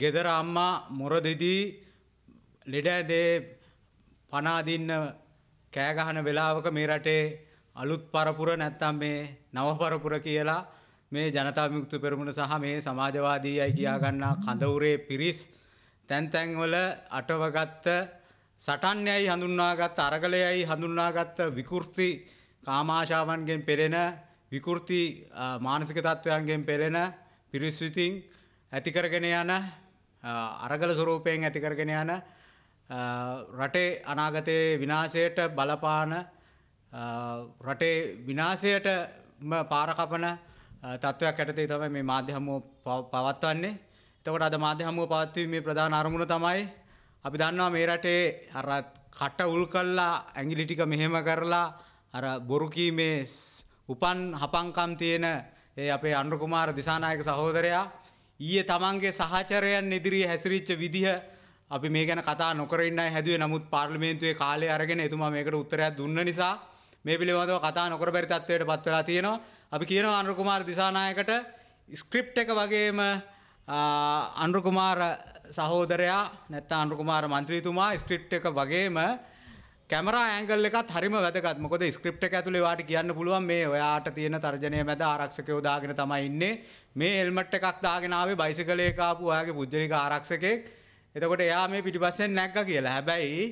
ගෙදර අම්මා මොරදෙදී ලෙඩ ඇදේ පනාදින්න කෑගහන වෙලාවක මේ රටේ අලුත් පරපුර නැත්තම් මේ නව පරපුර කියලා මේ ජනතා විමුක්ති පෙරමුණ සහ මේ සමාජවාදී අය කියාගන්නා කඳවුරේ පිරිස් තැන් තැන්වල අටවගත්ත සටන්යයි හඳුන්වාගත් අරගලයයි හඳුන්වාගත් විකෘති කාමාශාවන්ගෙන් පෙළෙන විකෘති මානසික තත්ත්වයන්ගෙන් පෙළෙන පිරිස්විතින් ඇතිකරගෙන යන අරගල ස්වරූපයෙන් ඇතිකරගෙන යන රටේ අනාගතයේ විනාශයට බලපාන රටේ විනාශයට පාරකපන තත්ත්වයක් ඇටතේ තමයි මේ මාධ්‍ය හමුව පවත්වන්නේ. එතකොට අද මාධ්‍ය හමුව පවත්වීම මේ ප්‍රධාන අරමුණ තමයි අපි දන්නවා මේ රටේ අර කට උල් කළා ඇඟිලි ටික මෙහෙම කරලා අර බොරු කීමේ උපන් හපංකම් තියෙන ඒ අපේ අනුර කුමාර දිසානායක සහෝදරයා ඊයේ තමන්ගේ සහචරයන් ඉදිරියේ හැසිරිච්ච විදිහ අපි මේ ගැන කතා නොකරන්න හැදුවේ නමුත් පාර්ලිමේන්තුවේ කාලය අරගෙන එතුමා මේකට උත්තරයක් දුන්න නිසා මේ පිළිබඳව කතා නොකර බැරි තත්ත්වයට පත් වෙලා තියෙනවා. අපි කියනවා අනුර කුමාර දිසානායකට ස්ක්‍රිප්ට් එක වගේම අනුර කුමාර සහෝදරයා නැත්නම් අනුර කුමාර මන්ත්‍රීතුමා ස්ක්‍රිප්ට් එක වගේම කැමරා ඇංගල් එකත් හරිම වැදගත් මොකද ස්ක්‍රප් එක ඇතුලේ වාට කියන්න පුළුවන් මේ ඔයාට තියෙන තර්ජනය මැද ආරක්ෂකයෝ දාගෙන තමයි ඉන්නේ මේ හෙල්මට් එකක් දාගෙන ආවේ බයිසිකලේ කාපු ඔයාගේ පුජ්ජලික ආරක්ෂකෙක් එතකොට එයා මේ පිටිපස්සෙන් නැග්ගා කියලා හැබැයි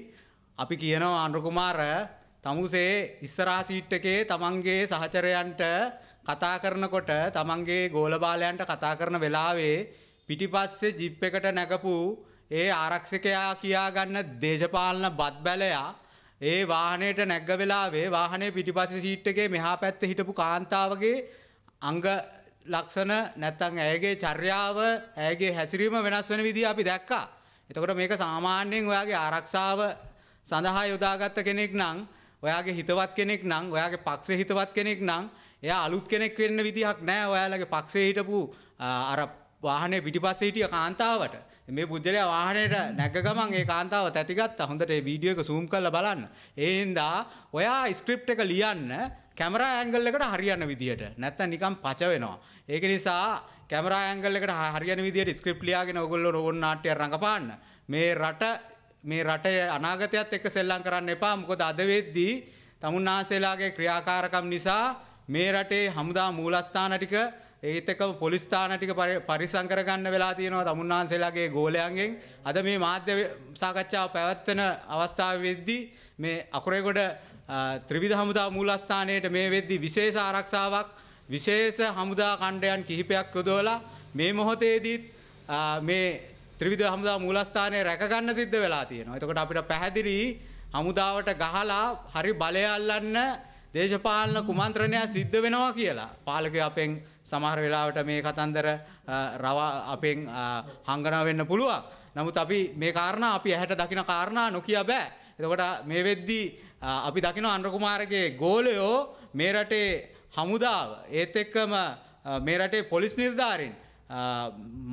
අපි කියනවා අනුර කුමාර තමුසේ ඉස්සරහා සීට් එකේ තමන්ගේ සහචරයන්ට කතා කරනකොට තමන්ගේ ගෝල බාලයන්ට කතා කරන වෙලාවේ පිටිපස්සේ ජිප් එකට නැගපු ඒ ආරක්ෂකයා කියා ගන්න දේශපාලන බත් බැලයා ඒ වාහනයට නැග්ග වෙලාවේ වාහනේ පිටිපස්ස සීට් එකේ මෙහා පැත්තේ හිටපු කාන්තාවගේ අංග ලක්ෂණ නැත්තම් ඇයගේ චර්යාව ඇයගේ හැසිරීම වෙනස් වෙන විදිහ අපි දැක්කා. එතකොට මේක සාමාන්‍යයෙන් ඔයාගේ ආරක්ෂාව සඳහා යොදාගත්ත කෙනෙක් නම් ඔයාගේ හිතවත් කෙනෙක් නම් ඔයාගේ පක්ෂේ හිතවත් කෙනෙක් නම් එයා අලුත් කෙනෙක් වෙන්න විදිහක් නෑ ඔයාලගේ පක්ෂේ හිටපු අර වාහනේ පිටිපස්සේ හිටිය කාන්තාවට. මේ පුද්ගලයා වාහනයට නැග ගමන් ඒ කාන්තාව තැතිගත්තා. හොඳට ඒ වීඩියෝ එක zoom කරලා බලන්න. ඒ හින්දා ඔයා ස්ක්‍රිප්ට් එක ලියන්න කැමරා ඇන්ගල් එකට හරියන විදියට. නැත්තම් නිකන් පච වෙනවා. ඒක නිසා කැමරා ඇන්ගල් එකට හරියන විදියට ස්ක්‍රිප්ට් ලියාගෙන ඔයගොල්ලෝ ඕන නාට්‍ය රඟපාන්න. මේ රට මේ රටේ අනාගතයත් එක්ක සෙල්ලම් කරන්න එපා. මොකද අද වෙද්දී තමුන්නාසේලාගේ ක්‍රියාකාරකම් නිසා මේ රටේ හමුදා මූලස්ථාන ටික ඒතක පොලිස්ථාන ටික පරිසං කරගන්න වෙලා තියෙනවා තමුන්නාන්සේලාගේ ගෝලයන්ගෙන් අද මේ මාධ්‍ය සාකච්ඡාව පැවැත්වෙන අවස්ථාව වෙද්දී මේ අකුරේගොඩ ත්‍රිවිධ හමුදා මූලස්ථානයට මේ වෙද්දී විශේෂ ආරක්ෂාවක් විශේෂ හමුදා කණ්ඩයන් කිහිපයක් යොදවලා මේ මොහොතේදීත් මේ ත්‍රිවිධ හමුදා මූලස්ථානය රැකගන්න සිද්ධ වෙලා තියෙනවා. එතකොට අපිට පැහැදිලි හමුදාවට ගහලා හරි බලය අල්ලන්න දේශපාලන කුමන්ත්‍රණය සිද්ධ වෙනවා කියලා. පාලකය අපෙන් සමහර වෙලාවට මේ කතන්දර රව අපෙන් හංගනා වෙන්න පුළුවන්. නමුත් අපි මේ කාරණා අපි ඇහැට දකින කාරණා නොකිය බෑ. එතකොට මේ වෙද්දී අපි දකින අනුර කුමාරගේ ගෝලයෝ මේ රටේ හමුදාව ඒත් එක්කම මේ රටේ පොලිස් නිර්ධාරීන්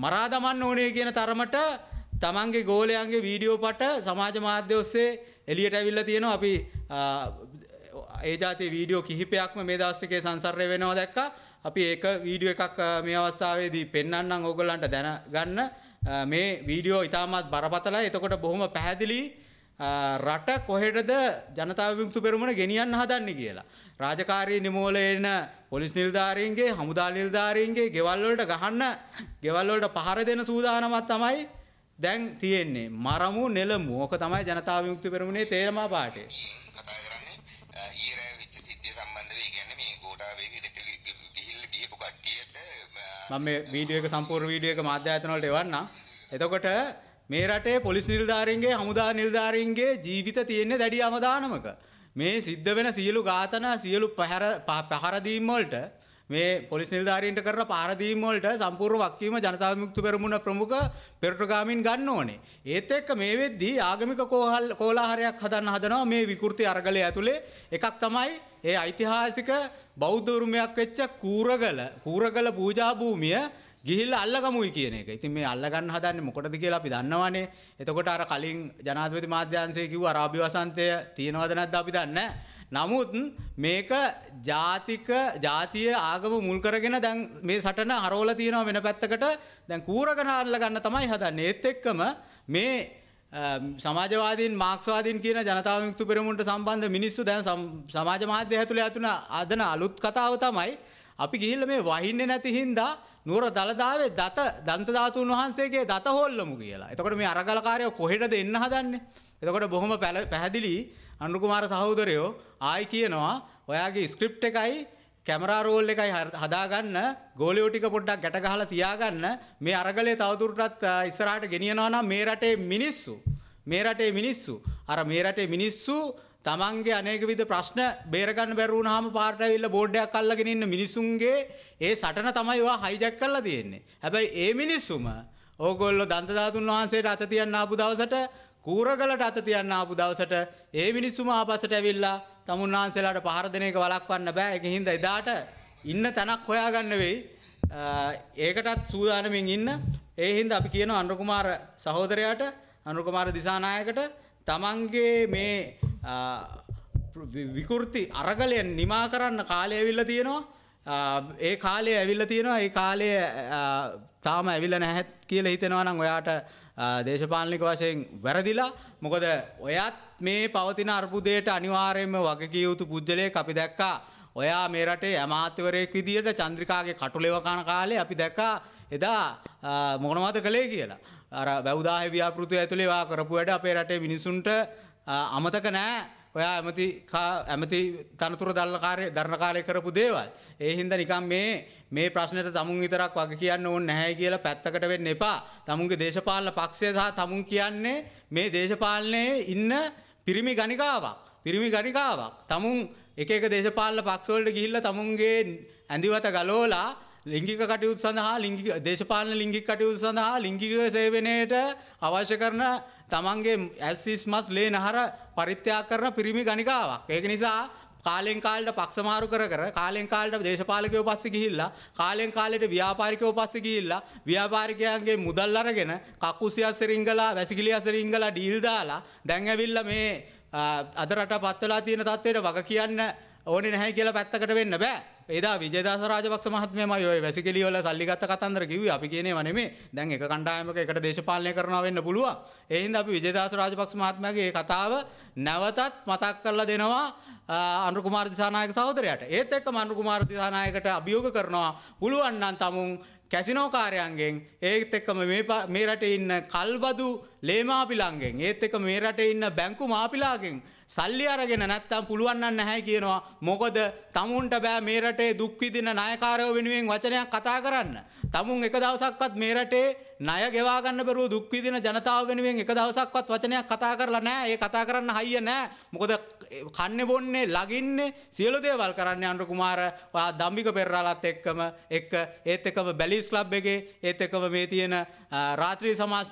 මරා දමන්න ඕනේ කියන තරමට තමන්ගේ ගෝලයන්ගේ වීඩියෝ පට සමාජ මාධ්‍ය ඔස්සේ එළියට ඇවිල්ලා තියෙනවා අපි ඒ ජාති වීඩියෝ කිහිපයක්ම මේ දවස්ටිකේ සංසර්ය වෙනවා දැක්ක අපි ඒක වීඩියෝ එකක් මේ අවස්ථාවේදී පෙන්වන්නම් ඕගොල්ලන්ට දැන ගන්න මේ වීඩියෝ ඉතාමත් බරපතලයි එතකොට බොහොම පැහැදිලි රට කොහෙටද ජනතාව විමුක්ති පෙරමුණ ගෙනියන්න හදන්නේ කියලා. රාජකාරී නිමෝල එන පොලිස් නිලධාරීන්ගේ හමුදා නිලධාරීන්ගේ ගෙවල් වලට ගහන්න ගෙවල් වලට පහර දෙන සූදානමක් තමයි දැන් තියෙන්නේ. මරමු නෙලමු. ඕක තමයි ජනතාව විමුක්ති පෙරමුණේ තේරමා පාඩේ. මම මේ වීඩියෝ එක සම්පූර්ණ වීඩියෝ එක මාධ්‍ය ආයතන වලට එවන්නම්. එතකොට මේ රටේ පොලිස් නිලධාරීන්ගේ හමුදා නිලධාරීන්ගේ ජීවිත තියෙන්නේ දැඩි අවදානමක. මේ සිද්ධ වෙන සියලු ඝාතන සියලු පහර පහර දීම් වලට මේ පොලිස් නිලධාරීන්ට කරන පාරදීම්වලට සම්පූර්ණ වක්කීම ජනතා විමුක්ති පෙරමුණ ප්‍රමුඛ පෙරටුගාමින් ගන්න ඕනේ. ඒත් එක්ක මේ වෙද්දී ආගමික කෝහල් කෝලාහලයක් හදන්න හදනවා මේ විකෘති අරගලය ඇතුලේ එකක් තමයි ඒ ඓතිහාසික බෞද්ධ උරුමයක් වෙච්ච කූරගල කූරගල පූජා භූමිය ගිහිල්ලා අල්ලගමුයි කියන එක. ඉතින් මේ අල්ලගන්න හදන්නේ මොකටද කියලා අපි දන්නවනේ. එතකොට අර කලින් ජනාධිපති මාධ්‍යංශයේ කිව්ව අරාබි වසන්තය තියෙනවද නැද්ද අපි දන්නේ නමුත් මේක ජාතික ජාතිය ආගම මුල් කරගෙන දැන් මේ සටන හරවලා තියෙනවා වෙන පැත්තකට. දැන් කූරකන අල්ලගන්න තමයි හදන්නේ. ඒත් එක්කම මේ සමාජවාදීන් මාක්ස්වාදීන් කියන ජනතාව යුක්තු පෙරමුණට සම්බන්ධ මිනිස්සු දැන් සමාජ මාධ්‍ය ඇතුළේ ඇතුණ අදන අලුත් කතාව තමයි අපි ගිහිල්ලා මේ වහින්නේ නැති හින්දා නුවර දළදාවේ දත දන්ත ධාතුන් වහන්සේගේ දත හොල්ලමු කියලා. එතකොට මේ අරගලකාරය කොහෙටද එන්න හදන්නේ? එතකොට බොහොම පැහැදිලි අනුකුමාර සහෝදරයෝ ආයි කියනවා ඔයාගේ ස්ක්‍රිප්ට් එකයි කැමරා රෝල් එකයි හදාගන්න ගෝලියෝ ටික පොඩ්ඩක් ගැට ගහලා තියාගන්න මේ අරගලේ තවදුරටත් ඉස්සරහට ගෙනියනවා නම් මේ රටේ මිනිස්සු මේ රටේ මිනිස්සු අර මේ රටේ මිනිස්සු තමන්ගේ අනේකවිද ප්‍රශ්න බේරගන්න බැරුණහම පාට විල්ල බෝඩ්ඩයක් අල්ලගෙන ඉන්න මිනිසුන්ගේ ඒ සටන තමයිවා හයිජැක් කරලා තියෙන්නේ. හැබැයි ඒ මිනිස්සුම ඕගොල්ලෝ දන්තධාතුන් වහන්සේට අත තියන්න ආපු දවසට කූරගලට අත තියන්න ආපු දවසට ඒ මිනිස්සුම ආපසට ඇවිල්ලා තමුන් වහන්සේලාට පහර දෙන එක වළක්වන්න බෑ. ඒක හින්දා එදාට ඉන්න තැනක් හොයාගන්න වෙයි. ඒකටත් සූදානමින් ඉන්න. ඒ හින්දා අපි කියනවා අනුර කුමාර සහෝදරයාට අනුර කුමාර දිසානායකට තමන්ගේ මේ විකෘති අරගලයෙන් නිමා කරන්න කාලය ඇවිල්ලා තියෙනවා ඒ කාලය ඇවිල්ලා තියෙනවා ඒ කාලය තාම ඇවිල්ල නැහැත් කියල හිතෙනවා නම් ඔයාට දේශපාලනික වශයෙන් වැරදිලා මොකද ඔයත් මේ පවතින අර්බුදයට අනිවාර්යයෙන්ම වගකිය යුතු පුද්ගලය අපි දැක්කා ඔයා මේ රටේ ඇමාත්‍යවරයෙක් විදියට චන්ද්‍රිකාගේ කටුලෙවකන කාලේ අපි දැක්කා එදා මොනවද කළේ කියලා. අර වැෞදාහ ව්‍යාපෘතිය ඇතුළේ වා කරපු වැඩ අපේ රටේ මිනිසුන්ට අමතක නෑ ඔයා ඇමති ඇමති තනතුර දල්ලකාරය දරණකාරය කරපු දේවල්. ඒ හින්ද නිකම් මේ මේ ප්‍රශ්නයට තමුන් විතරක් වගේ කියන්න ඕන් නැහැ කියලා පැත්තකට වෙන්න එපා. තමුන්ගේ දේශපාලන පක්ෂය සහ තමුන් කියන්නේ මේ දේශපාලනයේ ඉන්න පිරිමි ගණිකාවක්. පිරිමි ගණිකාවක්. තමුන් එක එක දේශපාලන පක්ෂවලට ගිහිල්ලා තමුන්ගේ ඇඳිවත ගලෝලා ලිංගික කටයුතු සඳහා ලිංගික දේශපාලන ලිංගික කටයුතු සඳහා ලිංගික සේවනයට අවශ්‍ය කරන තමන්ගේ ඇස්සිස් මස් ලේ නහර පරිත්‍යාග කරන පිරිමි ගණිකාවක්. ඒක නිසා කාලෙන් කාලට පක්ෂමාරු කර කර කාලෙන් කාලට දේශපාලකයෝ පස්සේ ගිහිල්ලා කාලෙන් කාලෙට ව්‍යාපාරිකයෝ පස්සේ ගිහිල්ලා ව්‍යාපාරිකයන්ගේ මුදල් අරගෙන කක්කුසියස් රිංගලා වැසිකිලියස් රිංගලා ඩීල් දාලා දැන් ඇවිල්ලා මේ අද රට පත් වෙලා තියෙන තත්ත්වයට වග කියන්න ඕනේ නැහැ කියලා පැත්තකට වෙන්න බෑ. එදා විජේදාස රාජපක්ෂ මහත්මයම ඔය වැසිකිලි වල සල්ලි ගත්ත කතන්දර කිව්වේ අපි කියනේ වනේ දැන් එක කණ්ඩායමක එකට දේශපාලනය කරනවා වෙන්න පුළුවන්. ඒ හින්දා අපි විජේදාස රාජපක්ෂ මහත්මයාගේ මේ කතාව නැවතත් මතක් කරලා දෙනවා අනුර කුමාර දිසානායක සහෝදරයාට. ඒත් එක්කම අනුර කුමාර දිසානායකට අභියෝග කරනවා පුළුවන් නම් තමුන් කැසිනෝකාරයන්ගෙන් ඒත් එක්කම මේ රට ඉන්න කල්බදු ලේමාපිලන්ගෙන් ඒත් එක මේ රට ඉන්න බැංකු මාපිලාගෙන් සල්ලි අරගෙන නැත්තම් පුළුවන්නන්න නැහැ කියනවා මොකද තමුන්ට බෑ මේ රටේ දුක්විදින නායකාරයෝ වෙනුවෙන් වචනයක් කතා කරන්න. තමුන් එක දවසක්වත් මේ රටේ ණය ගෙවා ගන්න බැරුව දුක් විඳින ජනතාව වෙනුවෙන් එක දවසක්වත් වචනයක් කතා කරලා නැහැ. ඒ කතා කරන්න හයිය නැහැ. මොකද කන්නේ බොන්නේ, ලගින්නේ සියලු දේවල් කරන්නේ අනුර කුමාර ඔයා දම්බික පෙරරාලත් එක්කම එක්ක ඒත් එක්කම බැලිස් ක්ලබ් එකේ ඒත් එක්කම මේ තියෙන රාත්‍රී සමාජ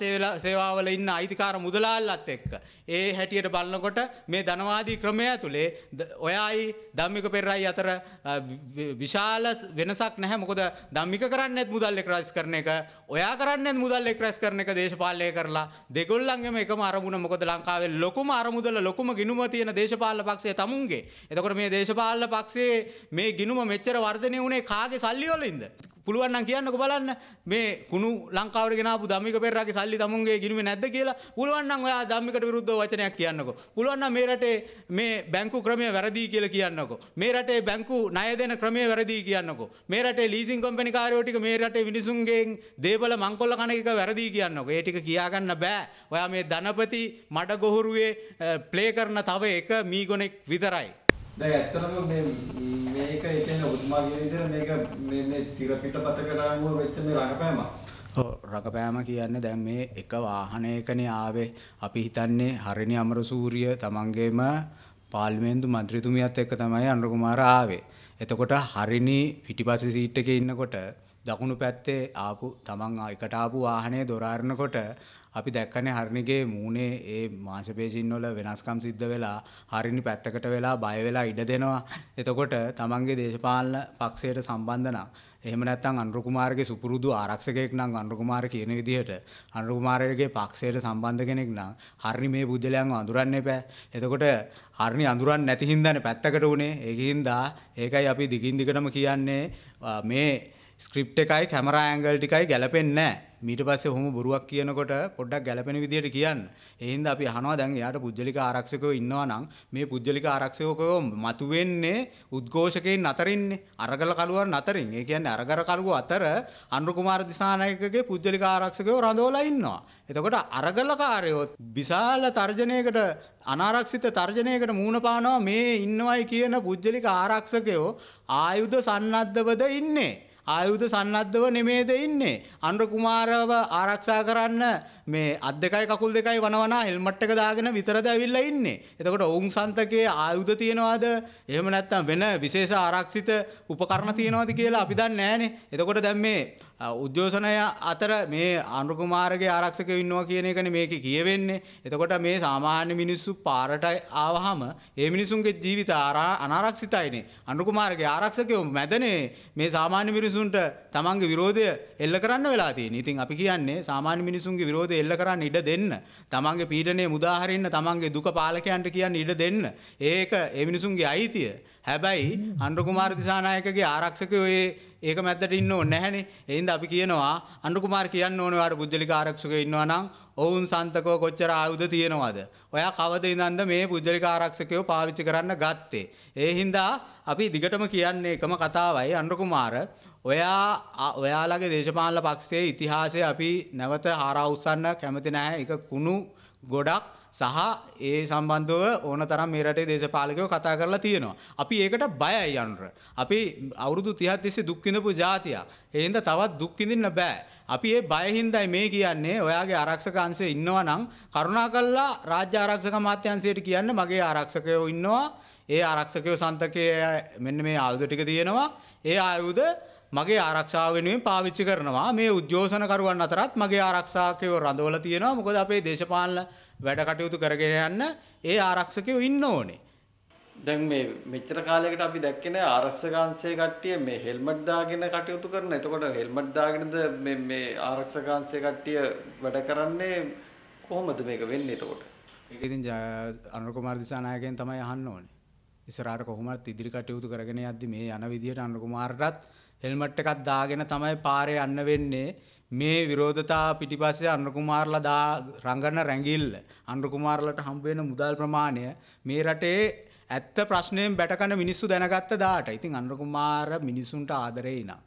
සේවාවල ඉන්න අයිතිකාර මුදලාල්ලත් එක්ක. ඒ හැටියට බලනකොට මේ ධනවාදී ක්‍රමය ඇතුලේ ඔයායි ධම්මික පෙරරායි අතර විශාල වෙනසක් නැහැ. මොකද ධම්මික කරන්නේත් මුදල් එක්රාස් කරන එක ඔයා කරන්නේ ඕන මුදල් එක්රැස් කරන එක දේශපාලය කරලා දෙගොල්ලන්ගේම එකම අරමුණ මොකද ලංකාවේ ලොකුම අරමුදල ලොකුම ගිනුම තියෙන දේශපාල පක්ෂය තමුන්ගේ. එතකොට මේ දේශපාල පක්ෂයේ මේ ගිනුම මෙච්චර වර්ධනය වුණේ කාගේ සල්ලිවලින්ද. පුළුවන් කියන්නක බලන්න මේ කුණු ලංකාවට ගෙනාපු ධම්මික පෙරරාගේ සල්ලි තමුන්ගේ ගිනුමේ නැද්ද කියලා පුළුවන් නම් ඔයා ධම්මිකට විරුද්ධව වචනයක් කියන්නකෝ. පුළුවන් නම් මේ රටේ මේ බැංකු ක්‍රමය වැරදි කියලා කියන්නකෝ. මේ රටේ බැංකු ණය දෙන ක්‍රමය වැරදි කියන්නකෝ. මේ රටේ ලීසින් කම්පැනි කාරයෝ ටික මේ රටේ මිනිසුන්ගෙන් දේපල මංකොල්ල කන එක වැරදි කියන්නක ඒටික කියාගන්න බෑ ඔයා මේ ධනපති මඩ ගොහුරුවේ ප්ලේ කරන තව එක මීගොනෙක් විතරයි. දැ ඇත්තලම මේක එතන උත්මාගේ විදිර මේක තිරපිට පතකටාුව වෙච්ච මේ රඟපෑමක්. රඟපෑම කියන්නේ දැන් මේ එක වාහනයකනේ ආවේ අපි හිතන්නේ හරිනි අමරසූරිය තමන්ගේම පාර්ලිමේන්තු මන්ත්‍රීතුමියත් එක්ක තමයි අනුර කුමාර ආවේ. එතකොට හරිනි පිටිපස්සේ සීට් එකේ ඉන්නකොට දකුණු පැත්තේ ආපු තමන් එකට ආපු වාහනේ දොර අරිනකොට අපි දැක්කනේ හරිනිගේ මූණේ ඒ මාංශපේශීන් වල වෙනස්කම් සිද්ධ වෙලා හරිනි පැත්තකට වෙලා බය වෙලා ඉඩ දෙනවා. එතකොට තමන්ගේ දේශපාලන පක්ෂයට සම්බන්ධ නම් එහෙම නැත්නම් අනුර කුමාරගේ සුපුරුදු ආරක්ෂකයෙක් නම් අනුර කුමාර කියන විදිහට අනුර කුමාරගේ පක්ෂයට සම්බන්ධ කෙනෙක් නම් හරිනි මේ බුද්ධලයන් අඳුරන්න එපා. එතකොට හරිනි අඳුරන්න නැති හින්දානේ පැත්තකට උනේ. ඒකින්දා ඒකයි අපි දිගින් දිගටම කියන්නේ මේ ස්ක්‍රිප් එකයි කැමරා ඇංගල් ටිකයි ගැලපෙන්නේ මීට පස්සේ ඔහොම බොරුවක් කියනකොට පොඩ්ඩක් ගැලපෙන විදියට කියන්න. ඒ හින්දා අපි අහනවා දැන් එයාට පුජ්‍යලික ආරක්ෂකයෝ ඉන්නවා නම් මේ පුජ්‍යලික ආරක්ෂකයෝ මතුවෙන්නේ උද්ඝෝෂකයන් අතරින්නේ. අරගල කළුවන් අතරින්. ඒ කියන්නේ අරගල කළුව අතර අනුර කුමාර දිසානායකගේ පුජ්‍යලික ආරක්ෂකයෝ රඳවලා ඉන්නවා. එතකොට අරගලකාරයෝ විශාල තර්ජනයකට අනාරක්ෂිත තර්ජනයකට මූණ පානවා මේ ඉන්නවයි කියන පුජ්‍යලික ආරක්ෂකයෝ ආයුධ සන්නද්ධවද ඉන්නේ. ආයුධ සන්නද්ධව නෙමේද ඉන්නේ. අනුර කුමාරව ආරක්ෂා කරන්න මේ අත් දෙකයි කකුල් දෙකයි වනවනා හෙල්මට් එක දාගෙන විතරද ඇවිල්ලා ඉන්නේ. එතකොට ඔවුන් සන්තකයේ ආයුධ තියනවාද? එහෙම නැත්නම් වෙන විශේෂ ආරක්ෂිත උපකරණ තියනවාද කියලා අපි දන්නේ නැහනේ. එතකොට දැන් මේ උද්ඝෝෂණය අතර මේ අනුර කුමාරගේ ආරක්ෂකයෝ ඉන්නවා කියන එකනේ මේකේ කියවෙන්නේ. එතකොට මේ සාමාන්‍ය මිනිස්සු පාරට ආවහම ඒ මිනිසුන්ගේ ජීවිත අනාරක්ෂිතයිනේ. අනුර කුමාරගේ ආරක්ෂකයෝ මැදනේ මේ සාමාන්‍ය මිනිස්සු මිනිසුන්ට තමන්ගේ විරෝධය එල්ල කරන්න වෙලා තියෙන. ඉතින් අපි කියන්නේ සාමාන්‍ය මිනිසුන්ගේ විරෝධය එල්ල කරන්න ඉඩ දෙන්න. තමන්ගේ පීඩනය මුදා හරින්න තමන්ගේ දුක පාලකයන්ට කියන්න ඉඩ දෙන්න. ඒක ඒ මිනිසුන්ගේ අයිතිය. හැබැයි අනුර කුමාර දිසානායකගේ ආරක්ෂකයෝ ඒ ඒක මැද්දට ඉන්න ඕනේ නැහනේ. එහෙනම් අපි කියනවා අනුකුමාර කියන්න ඕනේ ඔයාට පුජ්‍යලික ආරක්ෂකව ඉන්නවා නම් ඔවුන් සන්තකව කොච්චර ආයුධ තියෙනවද? ඔයා කවද ඉඳන්ද මේ පුජ්‍යලික ආරක්ෂකව පාවිච්චි කරන්න ගත්තේ? ඒ හින්දා අපි දිගටම කියන්නේ එකම කතාවයි අනුකුමාර ඔයා ඔයාලගේ දේශපාලන පක්ෂයේ ඉතිහාසය අපි නැවත හාරා උස්සන්න කැමති නැහැ. ඒක කුණු ගොඩක් සහ ඒ සම්බන්ධව ඕන තරම් මේ රටේ දේශපාලකයෝ කතා කරලා තියෙනවා. අපි ඒකට බයයි අනුර. අපි අවුරුදු 30ක් තිස්සේ දුක් විඳපු ජාතිය. ඒ හින්දා තවත් දුක් විඳින්න බෑ. අපි ඒ බය හින්දායි මේ කියන්නේ ඔයාගේ ආරක්ෂක අංශයේ ඉන්නවා නම් කරුණාකරලා රාජ්‍ය ආරක්ෂක අමාත්‍යාංශයට කියන්න මගේ ආරක්ෂකයෝ ඉන්නවා. ඒ ආරක්ෂකයෝ සන්තකයේ මෙන්න මේ ආයුධ ටික තියෙනවා. ඒ ආයුධ මගේ ආරක්ෂාව වෙනුවෙන් පාවිච්චි කරනවා මේ උද්‍යෝසනකරුවන් අතරත් මගේ ආරක්ෂාකයෝ රඳවල තියෙනවා මොකද අපේ දේශපාලන වැඩ කටයුතු කරගෙන යන්න ඒ ආරක්ෂකයෝ ඉන්න ඕනේ. දැන් මේ මෙච්චර කාලයකට අපි දැක්කේ නැහැ ආරක්ෂකංශයේ කට්ටිය මේ හෙල්මට් දාගෙන කටයුතු කරන. එතකොට හෙල්මට් දාගෙනද මේ මේ ආරක්ෂකංශයේ කට්ටිය වැඩ කරන්නේ කොහොමද මේක වෙන්නේ එතකොට? ඒක ඉතින් අනුර කුමාර දිසානායකයන් තමයි අහන්න ඕනේ. ඉස්සරහට කොහොමවත් ඉදිරි කටයුතු කරගෙන යද්දි මේ යන විදියට අනුර කුමාරටත් හෙල්මට් එකක් දාගෙන තමයි පාරේ යන්න වෙන්නේ මේ විරෝධතා පිටිපස්සේ අනුකුමාරලා දා රඟන රැඟිල්ල අනුකුමාරලට හම්බ වෙන මුදල් ප්‍රමාණය මේ රටේ ඇත්ත ප්‍රශ්නයෙන් බැටකන මිනිස්සු දැනගත්ත දාට. ඉතින් අනුකුමාර මිනිසුන්ට ආදරේ ඉනා.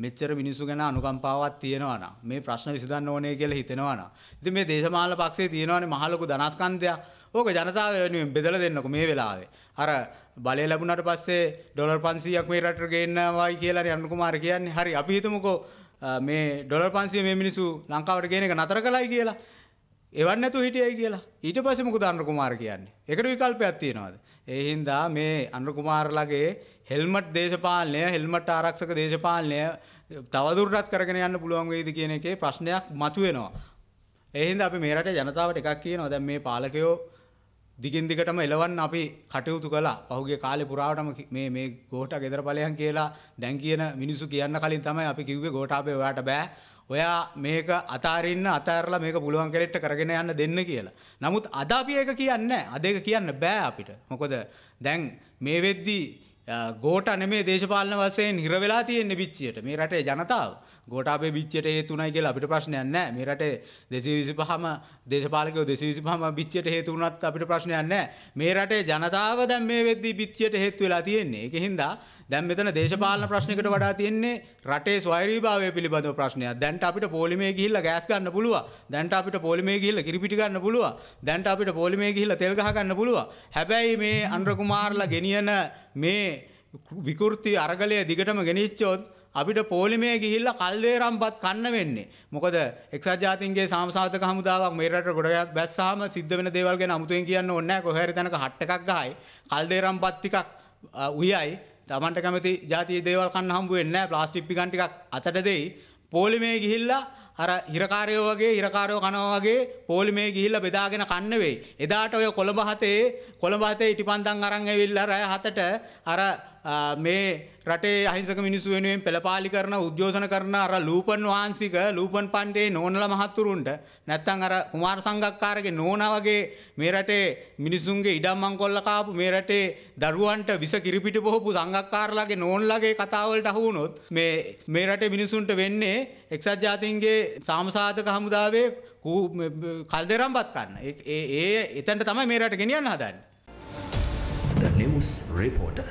මෙච්චර මිනිස්සු ගැන අනුකම්පාවක් තියෙනවා නම් මේ ප්‍රශ්න විසඳන්න ඕනේ කියලා හිතෙනවා නම් ඉතින් මේ දේශපාලන පක්ෂයේ තියෙනවානේ මහ ලොකු ධනස්කන්ධයක්. ඕක ජනතාව වෙනුවෙන් බෙදලා දෙන්නකෝ මේ වෙලාවේ. අර බලය ලැබුණාට පස්සේ ඩොලර් 500ක් මේ රටට ගේන්නවයි කියලානේ අනුර කුමාර කියන්නේ. හරි අපි හිතමුකෝ මේ ඩොලර් 500 මේ මිනිස්සු ලංකාවට ගේන එක නතර කළයි කියලා. එවන් නැතු හිටියයි කියලා ඊට පස්සේ මොකද අනුර කුමාර කියන්නේ? ඒකට විකල්පයක් තියනවාද? ඒ හින්දා මේ අනුර කුමාරලාගේ හෙල්මට් දේශපාලනය හෙල්මට් ආරක්ෂක දේශපාලනය තවදුරටත් කරගෙන යන්න පුළුවන් වෙයිද කියන එකේ ප්‍රශ්නයක් මතුවෙනවා. ඒ හින්දා අපි මේ රටේ ජනතාවට එකක් කියනවා දැන් මේ පාලකයෝ දිගින් දිගටම එලවන්න අපි කටයුතු කළා. පහුගිය කාලේ පුරාවටම මේ මේ ගෝඨා ගෙදර ඵලයන් කියලා දැන් කියන මිනිස්සු කියන්න කලින් තමයි අපි කිව්වේ ගෝඨාපේ ඔයාට බෑ. ඔයා මේක අතාරන්න අතරලා මේක පුළුවන් කෙරෙට්ට කරගෙන යන්න දෙන්න කියලා. නමුත් අද අපි ඒක කියන්න අදක කියන්න බෑ අපිට. මොකොද දැන් මේ වෙද්දී ගෝට අනමේ දේශපාලන වසයෙන් නිරවෙලා තියෙන්නේ බිච්චියට මේ රටේ ජනතාව ගෝටාපේ බිච්චයට හේතුනයි කියලා අපිට ප්‍රශ්නයක් නැහැ මේ රටේ 225ම දේශපාලකයෝ 225ම බිච්චයට හේතු වුණත් අපිට ප්‍රශ්නයක් නැහැ මේ රටේ ජනතාව දැන් මේ වෙද්දී බිච්චයට හේතු වෙලා තියෙන්නේ ඒක හින්දා දැන් මෙතන දේශපාලන ප්‍රශ්නයකට වඩා තියෙන්නේ රටේ ස්වෛරීභාවය පිළිබඳව ප්‍රශ්නයක් දැන්ට අපිට පොලිමේ ගිහිල්ලා ගෑස් ගන්න පුළුවන් දැන්ට අපිට පොලිමේ ගිහිල්ලා කිරිපිටි ගන්න පුළුවන් දැන්ට අපිට පොලිමේ ගිහිල්ලා තෙල් ගහ ගන්න පුළුවන් හැබැයි මේ අනුර කුමාරලා ගෙනියන මේ විකෘති අරගලය දිගටම ගෙනනිච්චෝත් අපිට පෝලිමේ ගිහිල්ල කල්දේරම්පත් කන්න වෙන්නේ. මොකද එක්සත් ජාතින්ගේ සාමසාධක හමුදාවක් මේ රට ගොඩ බැස්සාම සිද්ධ වෙන දේවල් ගැන අමුතුවෙන් කියන්න ඕනේ නැහැ. කොහේ හරි තැනක හට් එකක් ගහයි කල්දේරම්පත් ටිකක් උයයි. Tamanට කැමති ජාතිය දේවල් කන්න හම්බ වෙන්නේ නැහැ. ප්ලාස්ටික් පිකන් ටිකක් අතට දෙයි. පෝලිමේ ගිහිල්ලා අර හිරකාරයෝ වගේ හිරකාරයෝ කනවා වගේ පෝලිමේ ගිහිල්ලා බෙදාගෙන කන්න වෙයි. එදාට ඔය කොළඹ හතේ කොළඹ හතේ ඉටිපන්දම් අරන් ඇවිල්ලා රෑ හතට අර මේ රටේ අහිංසක මිනිස්සු වෙනුවෙන් පෙළපාලි කරන උද්‍යෝසන කරන අර ලූපන් වහන්සික ලූපන් පණ්ඩේ නෝනල මහත්තුරුන්ට නැත්තම් අර කුමාර සංගක්කාරගේ නෝනා වගේ මේ රටේ මිනිසුන්ගේ ඉඩම් මංකොල්ල කාපු මේ රටේ දරුවන්ට විස කිරිපිට බොහොපු සංගක්කාරලාගේ නෝන්ලාගේ කතාවලට අහු වුණොත් මේ මේ රටේ මිනිසුන්ට වෙන්නේ එක්සත් ජාතීන්ගේ සාමසාධක හමුදාවේ කල්දරම්පත් ගන්න. ඒ එතනට තමයි මේ රට ගෙනියන්න හදන්නේ. The news reporter